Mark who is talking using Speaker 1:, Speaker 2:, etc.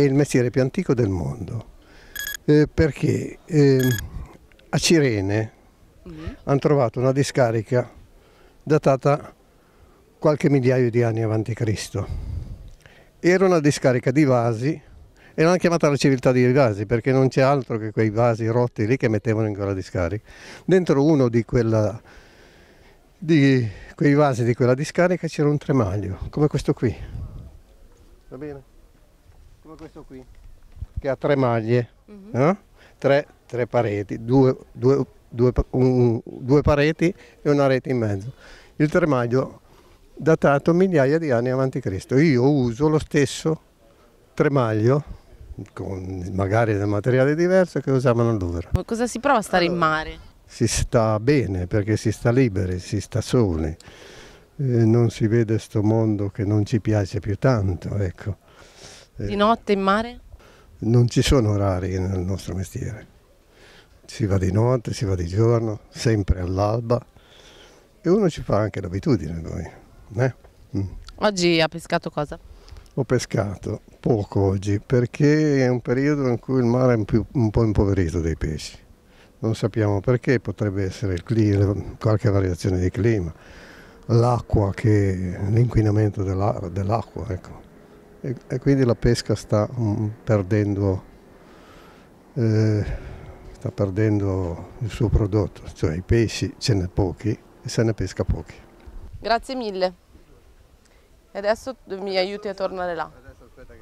Speaker 1: È il mestiere più antico del mondo eh, perché eh, a Cirene mm. hanno trovato una discarica datata qualche migliaio di anni avanti Cristo. Era una discarica di vasi e l'hanno chiamata la civiltà dei vasi perché non c'è altro che quei vasi rotti lì che mettevano in quella discarica. Dentro uno di, quella, di quei vasi di quella discarica c'era un tremaglio, come questo qui. Va bene? come questo qui che ha tre maglie uh -huh. no? tre, tre, pareti due, due, due, un, due, pareti e una rete in mezzo il tremaglio datato migliaia di anni avanti Cristo io uso lo stesso tremaglio con magari del materiale diverso che usavano allora Ma cosa si prova a stare allora, in mare? si sta bene perché si sta liberi si sta soli eh, non si vede sto mondo che non ci piace più tanto ecco eh. Di notte in mare? Non ci sono orari nel nostro mestiere. Si va di notte, si va di giorno, sempre all'alba e uno ci fa anche l'abitudine noi. Eh? Mm. Oggi ha pescato cosa? Ho pescato poco oggi perché è un periodo in cui il mare è un, più, un po' impoverito dei pesci. Non sappiamo perché, potrebbe essere il clima, qualche variazione di clima, l'acqua, l'inquinamento dell'acqua. ecco e, e quindi la pesca sta um, perdendo eh, sta perdendo il suo prodotto, cioè i pesci ce ne pochi e se ne pesca pochi. Grazie mille. E adesso mi aiuti a tornare là.